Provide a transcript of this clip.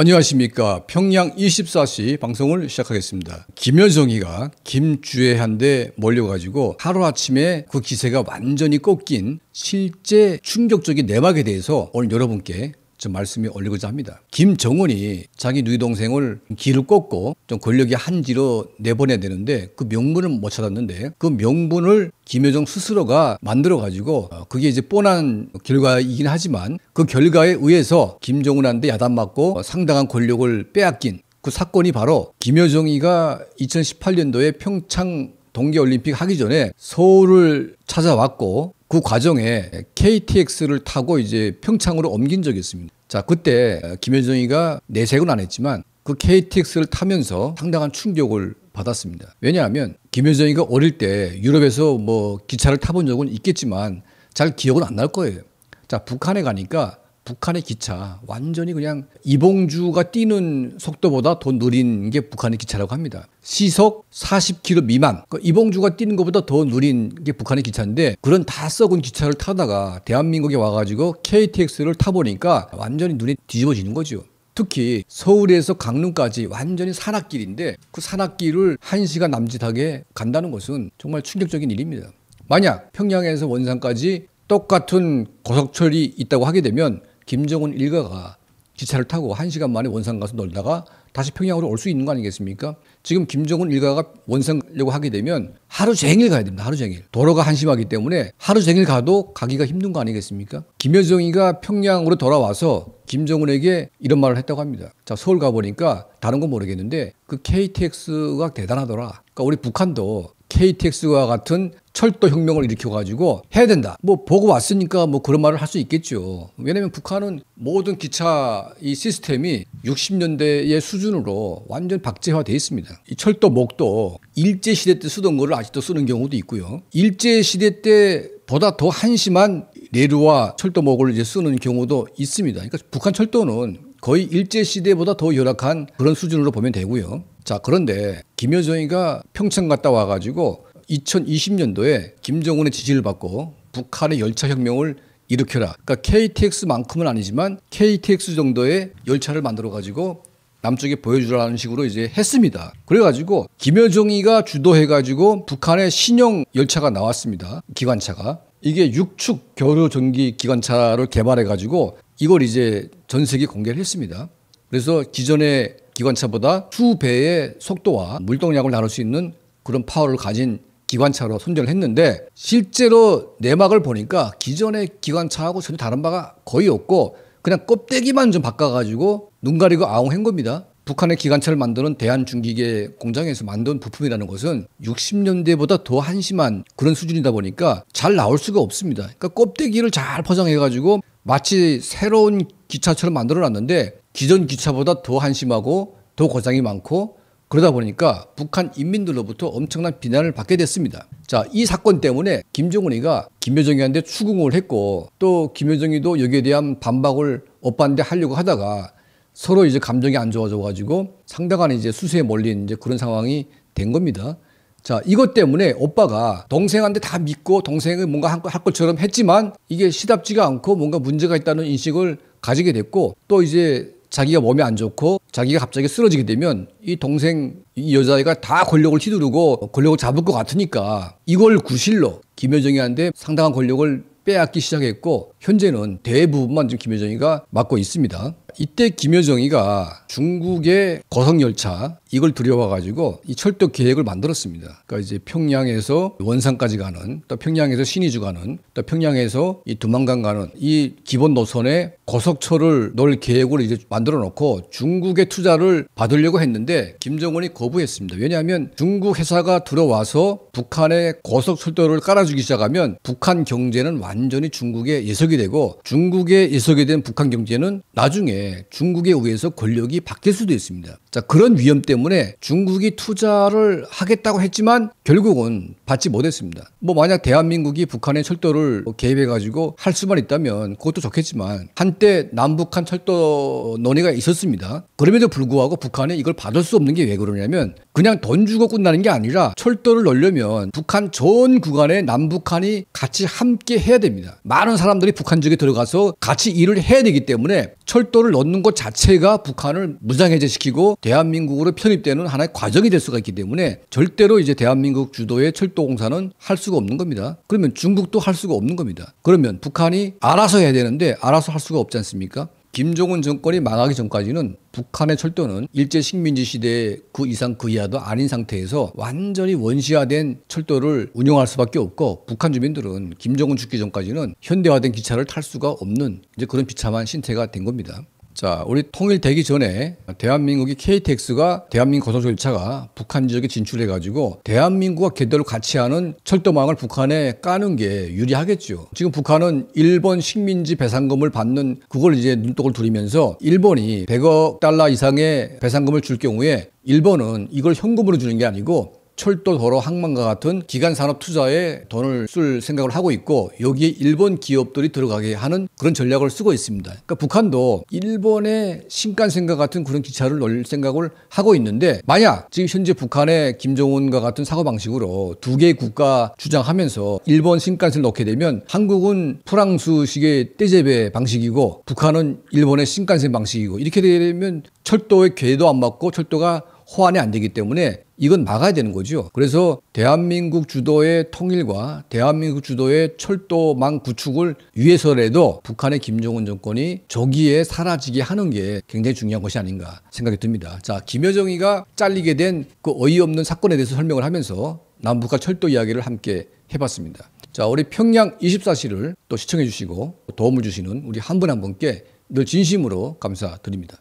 안녕하십니까. 평양 24시 방송을 시작하겠습니다. 김현성이가 김주애한데 몰려가지고 하루아침에 그 기세가 완전히 꺾인 실제 충격적인 내막에 대해서 오늘 여러분께 좀 말씀이 올리고자 합니다. 김정은이 자기 누이 동생을 길을 꺾고 좀 권력의 한지로 내보내야 되는데 그 명분을 못 찾았는데 그 명분을 김여정 스스로가 만들어 가지고 어, 그게 이제 뻔한 결과이긴 하지만 그 결과에 의해서 김정은한테 야단 맞고 상당한 권력을 빼앗긴 그 사건이 바로 김여정이가 2018년도에 평창 동계올림픽 하기 전에 서울을 찾아왔고 그 과정에 KTX를 타고 이제 평창으로 옮긴 적이 있습니다. 자, 그때 김현정이가 내색은 안 했지만 그 KTX를 타면서 상당한 충격을 받았습니다. 왜냐하면 김현정이가 어릴 때 유럽에서 뭐 기차를 타본 적은 있겠지만 잘 기억은 안 날 거예요. 자, 북한에 가니까 북한의 기차 완전히 그냥 이봉주가 뛰는 속도보다 더 느린 게 북한의 기차라고 합니다. 시속 40km 미만. 그러니까 이봉주가 뛰는 것보다 더 느린 게 북한의 기차인데 그런 다 썩은 기차를 타다가 대한민국에 와가지고 KTX를 타보니까 완전히 눈이 뒤집어지는 거죠. 특히 서울에서 강릉까지 완전히 산악길인데 그 산악길을 1시간 남짓하게 간다는 것은 정말 충격적인 일입니다. 만약 평양에서 원산까지 똑같은 고속철이 있다고 하게 되면 김정은 일가가 기차를 타고 1시간 만에 원산 가서 놀다가 다시 평양으로 올 수 있는 거 아니겠습니까? 지금 김정은 일가가 원산 가려고 하게 되면 하루 종일 가야 됩니다. 하루 종일. 도로가 한심하기 때문에 하루 종일 가도 가기가 힘든 거 아니겠습니까? 김여정이가 평양으로 돌아와서 김정은에게 이런 말을 했다고 합니다. 자, 서울 가보니까 다른 건 모르겠는데 그 KTX가 대단하더라. 그러니까 우리 북한도 KTX와 같은 철도 혁명을 일으켜가지고 해야 된다. 뭐 보고 왔으니까 뭐 그런 말을 할 수 있겠죠. 왜냐면 북한은 모든 기차 이 시스템이 60년대의 수준으로 완전 박제화돼 있습니다. 이 철도 목도 일제 시대 때 쓰던 거를 아직도 쓰는 경우도 있고요. 일제 시대 때보다 더 한심한 레루와 철도목을 이제 쓰는 경우도 있습니다. 그러니까 북한 철도는 거의 일제 시대보다 더 열악한 그런 수준으로 보면 되고요. 자, 그런데 김여정이가 평창 갔다 와가지고 2020년도에 김정은의 지지를 받고 북한의 열차 혁명을 일으켜라. 그러니까 KTX만큼은 아니지만 KTX 정도의 열차를 만들어 가지고 남쪽에 보여주라는 식으로 이제 했습니다. 그래가지고 김여정이가 주도해가지고 북한의 신형 열차가 나왔습니다. 기관차가 이게 6축 겨루 전기 기관차를 개발해가지고 이걸 이제 전 세계 공개를 했습니다. 그래서 기존의 기관차보다 수배의 속도와 물동량을 나눌 수 있는 그런 파워를 가진 기관차로 선전을 했는데 실제로 내막을 보니까 기존의 기관차하고 전혀 다른 바가 거의 없고 그냥 껍데기만 좀 바꿔가지고 눈 가리고 아웅 한 겁니다. 북한의 기관차를 만드는 대한중기계 공장에서 만든 부품이라는 것은 60년대보다 더 한심한 그런 수준이다 보니까 잘 나올 수가 없습니다. 그러니까 껍데기를 잘 포장해가지고 마치 새로운 기차처럼 만들어 놨는데 기존 기차보다 더 한심하고 더 고장이 많고 그러다 보니까 북한 인민들로부터 엄청난 비난을 받게 됐습니다. 자, 이 사건 때문에 김정은이가 김여정이한테 추궁을 했고 또 김여정이도 여기에 대한 반박을 오빠한테 하려고 하다가 서로 이제 감정이 안 좋아져 가지고 상당한 이제 수세에 몰린 이제 그런 상황이 된 겁니다. 자, 이것 때문에 오빠가 동생한테 다 믿고 동생을 뭔가 할 것처럼 했지만 이게 시답지가 않고 뭔가 문제가 있다는 인식을 가지게 됐고 또 이제 자기가 몸이 안 좋고 자기가 갑자기 쓰러지게 되면 이 동생 이 여자애가 다 권력을 휘두르고 권력을 잡을 것 같으니까 이걸 구실로 김여정이한테 상당한 권력을 빼앗기 시작했고 현재는 대부분만 지금 김여정이가 맡고 있습니다. 이때 김여정이가 중국의 거성열차 이걸 두려워가지고 이 철도 계획을 만들었습니다. 그러니까 이제 평양에서 원산까지 가는 또 평양에서 신의주 가는 또 평양에서 이 두만강 가는 이 기본 노선에 거석철을 넣을 계획으로 이제 만들어 놓고 중국의 투자를 받으려고 했는데 김정은이 거부했습니다. 왜냐하면 중국 회사가 들어와서 북한의 거석철도를 깔아주기 시작하면 북한 경제는 완전히 중국의 예석 이석이 되고 중국에 이석이 된 북한 경제는 나중에 중국에 의해서 권력이 바뀔 수도 있습니다. 자, 그런 위험 때문에 중국이 투자를 하겠다고 했지만 결국은 받지 못했습니다. 뭐 만약 대한민국이 북한의 철도를 개입해가지고 할 수만 있다면 그것도 좋겠지만 한때 남북한 철도 논의가 있었습니다. 그럼에도 불구하고 북한이 이걸 받을 수 없는 게 왜 그러냐면 그냥 돈 주고 끝나는 게 아니라 철도를 넣으려면 북한 전 구간에 남북한이 같이 함께 해야 됩니다. 많은 사람들이 북한 쪽에 들어가서 같이 일을 해야 되기 때문에 철도를 넣는 것 자체가 북한을 무장해제시키고 대한민국으로 편입되는 하나의 과정이 될 수가 있기 때문에 절대로 이제 대한민국 주도의 철도공사는 할 수가 없는 겁니다. 그러면 중국도 할 수가 없는 겁니다. 그러면 북한이 알아서 해야 되는데 알아서 할 수가 없지 않습니까? 김정은 정권이 망하기 전까지는 북한의 철도는 일제 식민지 시대 그 이상 그 이하도 아닌 상태에서 완전히 원시화된 철도를 운영할 수밖에 없고 북한 주민들은 김정은 죽기 전까지는 현대화된 기차를 탈 수가 없는 이제 그런 비참한 신태가 된 겁니다. 자, 우리 통일되기 전에 대한민국이 KTX가 대한민국 거소조 차가 북한 지역에 진출해가지고 대한민국과 개도로 같이 하는 철도망을 북한에 까는 게 유리하겠죠. 지금 북한은 일본 식민지 배상금을 받는 그걸 이제 눈독을 들이면서 일본이 100억 달러 이상의 배상금을 줄 경우에 일본은 이걸 현금으로 주는 게 아니고 철도, 도로, 항만과 같은 기간 산업 투자에 돈을 쓸 생각을 하고 있고 여기에 일본 기업들이 들어가게 하는 그런 전략을 쓰고 있습니다. 그러니까 북한도 일본의 신간생과 같은 그런 기차를 놓을 생각을 하고 있는데 만약 지금 현재 북한의 김정은과 같은 사고 방식으로 두 개의 국가 주장하면서 일본 신간센을놓게 되면 한국은 프랑스식의 떼제베 방식이고 북한은 일본의 신간센 방식이고 이렇게 되면 철도의 궤도 안 맞고 철도가 호환이 안 되기 때문에 이건 막아야 되는 거죠. 그래서 대한민국 주도의 통일과 대한민국 주도의 철도망 구축을 위해서라도 북한의 김정은 정권이 저기에 사라지게 하는 게 굉장히 중요한 것이 아닌가 생각이 듭니다. 자, 김여정이가 잘리게 된 그 어이없는 사건에 대해서 설명을 하면서 남북한 철도 이야기를 함께 해봤습니다. 자, 우리 평양 24시를 또 시청해 주시고 도움을 주시는 우리 한 분한 한 분께 늘 진심으로 감사드립니다.